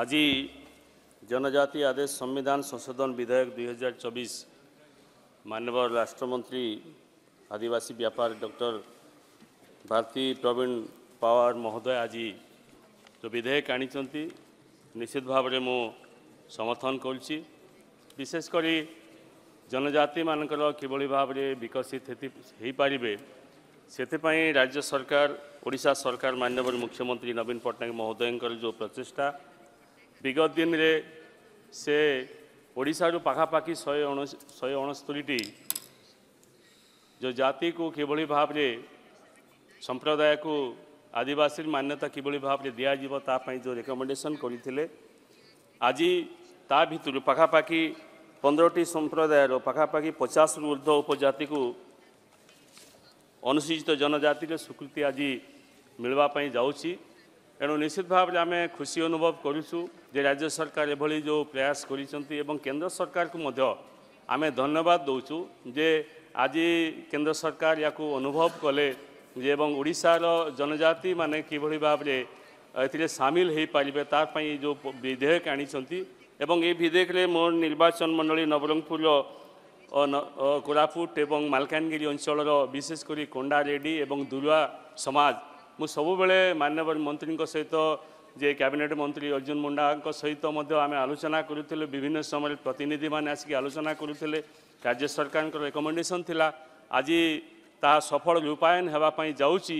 ଆଜି জনজাতি আদেশ সংবিধান সংশোধন বিধেয়ক দুই হাজার চবিশ মাননীয় রাষ্ট্রমন্ত্রী আদিবাসী ব্যাপার ডক্টর ଭାରତୀ ପ୍ରବୀଣ ପାୱାର ମହୋଦୟ ଆଜି ଯେଉଁ ବିଧେୟକ ଆଣିଛନ୍ତି ନିଶ୍ଚିତ ଭାବରେ ମୁଁ ସମର୍ଥନ କରୁଛି ବିଶେଷ କରି ଜନଜାତିମାନଙ୍କର କିଭଳି ଭାବରେ ବିକଶିତ ହେଇପାରିବେ ସେଥିପାଇଁ ରାଜ୍ୟ ସରକାର ଓଡ଼ିଶା ସରକାର ମାନ୍ୟବର ମୁଖ୍ୟମନ୍ତ୍ରୀ ନବୀନ ପଟ୍ଟନାୟକ ମହୋଦୟଙ୍କର ଯେଉଁ ପ୍ରଚେଷ୍ଟା ବିଗତ ଦିନରେ ସେ ଓଡ଼ିଶାରୁ ପାଖାପାଖି ଶହେ ଶହେ ଅଣସ୍ତୋରିଟି ଯେଉଁ ଜାତିକୁ କିଭଳି ଭାବରେ ସମ୍ପ୍ରଦାୟକୁ ଆଦିବାସୀର ମାନ୍ୟତା କିଭଳି ଭାବରେ ଦିଆଯିବ ତା ପାଇଁ ଯେଉଁ ରେକମେଣ୍ଡେସନ୍ କରିଥିଲେ ଆଜି ତା ଭିତରୁ ପାଖାପାଖି ପନ୍ଦରଟି ସମ୍ପ୍ରଦାୟର ପାଖାପାଖି ପଚାଶରୁ ଉର୍ଦ୍ଧ୍ୱ ଉପଜାତିକୁ ଅନୁସୂଚିତ ଜନଜାତିରେ ସ୍ୱୀକୃତି ଆଜି ମିଳିବା ପାଇଁ ଯାଉଛି ଏଣୁ ନିଶ୍ଚିତ ଭାବରେ ଆମେ ଖୁସି ଅନୁଭବ କରୁଛୁ ଯେ ରାଜ୍ୟ ସରକାର ଏଭଳି ଯେଉଁ ପ୍ରୟାସ କରିଛନ୍ତି ଏବଂ କେନ୍ଦ୍ର ସରକାରକୁ ମଧ୍ୟ ଆମେ ଧନ୍ୟବାଦ ଦେଉଛୁ ଯେ ଆଜି କେନ୍ଦ୍ର ସରକାର ୟାକୁ ଅନୁଭବ କଲେ ଯେ ଏବଂ ଓଡ଼ିଶାର ଜନଜାତି ମାନେ କିଭଳି ଭାବରେ ଏଥିରେ ସାମିଲ ହୋଇପାରିବେ ତା ପାଇଁ ଯେଉଁ ବିଧେୟକ ଆଣିଛନ୍ତି ଏବଂ ଏ ବିଧେୟକରେ ମୋ ନିର୍ବାଚନ ମଣ୍ଡଳୀ ନବରଙ୍ଗପୁରର କୋରାପୁଟ ଏବଂ ମାଲକାନଗିରି ଅଞ୍ଚଳର ବିଶେଷ କରି କୋଣ୍ଡାରେଡ଼ି ଏବଂ ଦୁରୁଆ ସମାଜ ମୁଁ ସବୁବେଳେ ମାନ୍ୟବର ମନ୍ତ୍ରୀଙ୍କ ସହିତ ଯେ କ୍ୟାବିନେଟ୍ ମନ୍ତ୍ରୀ ଅର୍ଜୁନ ମୁଣ୍ଡାଙ୍କ ସହିତ ମଧ୍ୟ ଆମେ ଆଲୋଚନା କରୁଥିଲୁ ବିଭିନ୍ନ ସମୟରେ ପ୍ରତିନିଧିମାନେ ଆସିକି ଆଲୋଚନା କରୁଥିଲେ ରାଜ୍ୟ ସରକାରଙ୍କର ରେକମେଣ୍ଡେସନ୍ ଥିଲା ଆଜି ତାହା ସଫଳ ରୂପାୟନ ହେବା ପାଇଁ ଯାଉଛି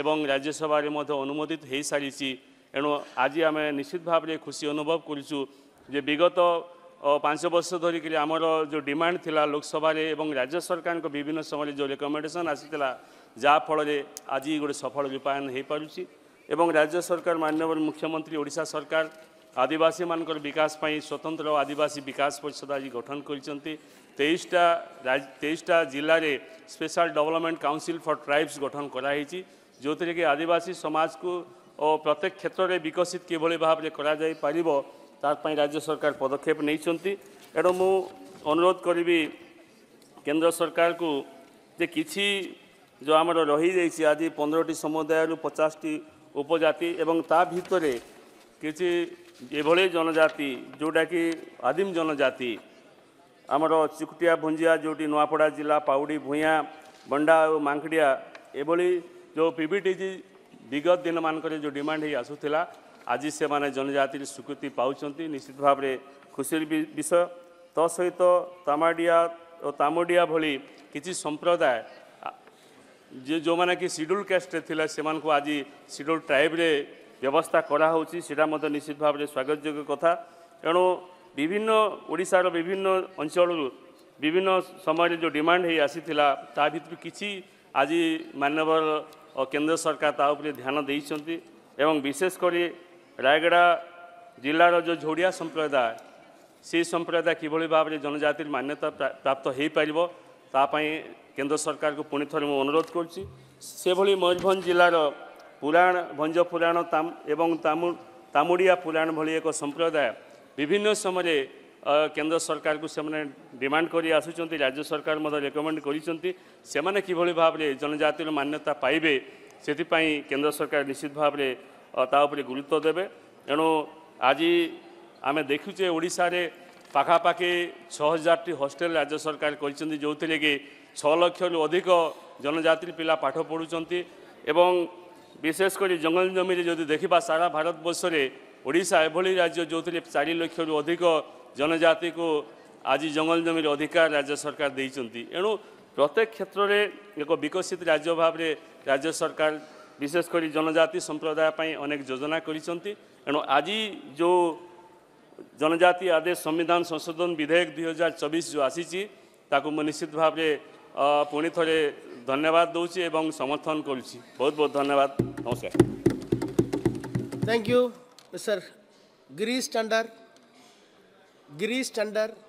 ଏବଂ ରାଜ୍ୟସଭାରେ ମଧ୍ୟ ଅନୁମୋଦିତ ହୋଇସାରିଛି ଏଣୁ ଆଜି ଆମେ ନିଶ୍ଚିତ ଭାବରେ ଖୁସି ଅନୁଭବ କରୁଛୁ ଯେ ବିଗତ পাঁচ বর্ষ ধরিকি আমার যে ডিমান্ড লা লোকসভার এবং রাজ্য সরকার বিভিন্ন সময় যে রেকমেন্ডেসন আসি যা যাফলে আজ গোটে সফল রূপায়ন হয়ে পুছি এবং রাজ্য সরকার মাননীয় মুখ্যমন্ত্রী ওড়শা সরকার আদিবাসী মানকর বিকাশ পাই স্বতন্ত্র আদিবাসী বিকাশ পরিষদ আজ গঠন করেছেন তেইশটা তেইশটা জেলার special development council for tribes গঠন করা হয়েছে যেথিরে কি আদিবাসী ও প্রত্যেক ক্ষেত্রে বিকশিত কিভাবে ভাবে করা যাই পারিব তাপাই রাজ্য সরকার পদক্ষেপ নিয়েছেন এণু মু অনুরোধ করবি কেন্দ্র সরকার কু যে কিছু যে আমার রয়েছে আজ পনেরোটি সমুদায় পচাশটি উপজাতি এবং তা ভিতরে কিছু এভাবে জনজাতি যেটা কি আদিম জনজাতি আমার চিকুটিয়া ভুঞ্জিয়া যেটি নয়াপড়া জেলা পাউডি ভূঁয়া বন্ডা ও মাংকড়িয়া এভাবে যে পিবিটিজি বিগত দিন মানুষের যে ডিমাণ্ড হয়ে আসুলা আজি সেমানে জনজাতির স্বীকৃতি পাচ্ছেন নিশ্চিত ভাবে খুশির বিষয় তা সহিত তামাডিয়া ও তামুডিয়া ভি কিছু সম্প্রদায় যে যে কি সিডুল ক্যাস্টে লে সে আজ সিডুল ট্রাইব্রে ব্যবস্থা করা হচ্ছে সেটা মধ্যে নিশ্চিত ভাবে স্বাগতযোগ্য কথা তেমন বিভিন্ন ওড়িশার বিভিন্ন অঞ্চল বিভিন্ন সময় যে ডিমান্ড হয়ে আসি তা ভিতর কিছু আজ মানবর কেন্দ্র সরকার তা উপরে ধ্যান দিয়েছেন এবং বিশেষ করে রায়গড়া জেলার যে ঝোড়িয়া সম্প্রদায় সেই সম্প্রদায় কিভাবে ভাবে জনজাতির মান্যতা প্রাপ্ত হয়ে পাব তাপাই কেন্দ্র সরকারকে পুঁ থরে অনুরোধ করছি সেভাবে ময়ূরভঞ্জ জেলার পুরাণ ভঞ্জ পুরাণ এবং তামুড়িয়া পুরাণ ভি এক সম্প্রদায় বিভিন্ন সময়ে কেন্দ্র সরকারকে সে ডিমান্ড করে আসুচার রাজ্য সরকার মধ্যে রেকমেন্ড করেছেন সে কিভাবে ভাবে জনজাতির মান্যতা পাইবে সেপাই কেন্দ্র সরকার নিশ্চিত ভাবে ତା ଉପରେ ଗୁରୁତ୍ୱ ଦେବେ ଏଣୁ ଆଜି ଆମେ ଦେଖୁଛେ ଓଡ଼ିଶାରେ ପାଖାପାଖି ଛଅ ହଜାରଟି ହଷ୍ଟେଲ ରାଜ୍ୟ ସରକାର କରିଛନ୍ତି ଯେଉଁଥିରେ କି ଛଅ ଲକ୍ଷରୁ ଅଧିକ ଜନଜାତି ପିଲା ପାଠ ପଢ଼ୁଛନ୍ତି ଏବଂ ବିଶେଷ କରି ଜଙ୍ଗଲ ଜମିରେ ଯଦି ଦେଖିବା ସାରା ଭାରତବର୍ଷରେ ଓଡ଼ିଶା ଏଭଳି ରାଜ୍ୟ ଯେଉଁଥିରେ ଚାରି ଲକ୍ଷରୁ ଅଧିକ ଜନଜାତିକୁ ଆଜି ଜଙ୍ଗଲ ଜମିର ଅଧିକାର ରାଜ୍ୟ ସରକାର ଦେଇଛନ୍ତି ଏଣୁ ପ୍ରତ୍ୟେକ କ୍ଷେତ୍ରରେ ଏକ ବିକଶିତ ରାଜ୍ୟ ଭାବରେ ରାଜ୍ୟ ସରକାର विशेषकर जनजाति संप्रदाय अनेक योजना करेणु आज जो जनजाति आदेश संविधान संशोधन विधेयक दुई हजार चबिस जो आसी निश्चित भाव पुणी थे धन्यवाद दूसरी एवं समर्थन करुच्ची बहुत बहुत धन्यवाद नमस्कार thank you mister Girish Tandar Girish Thunder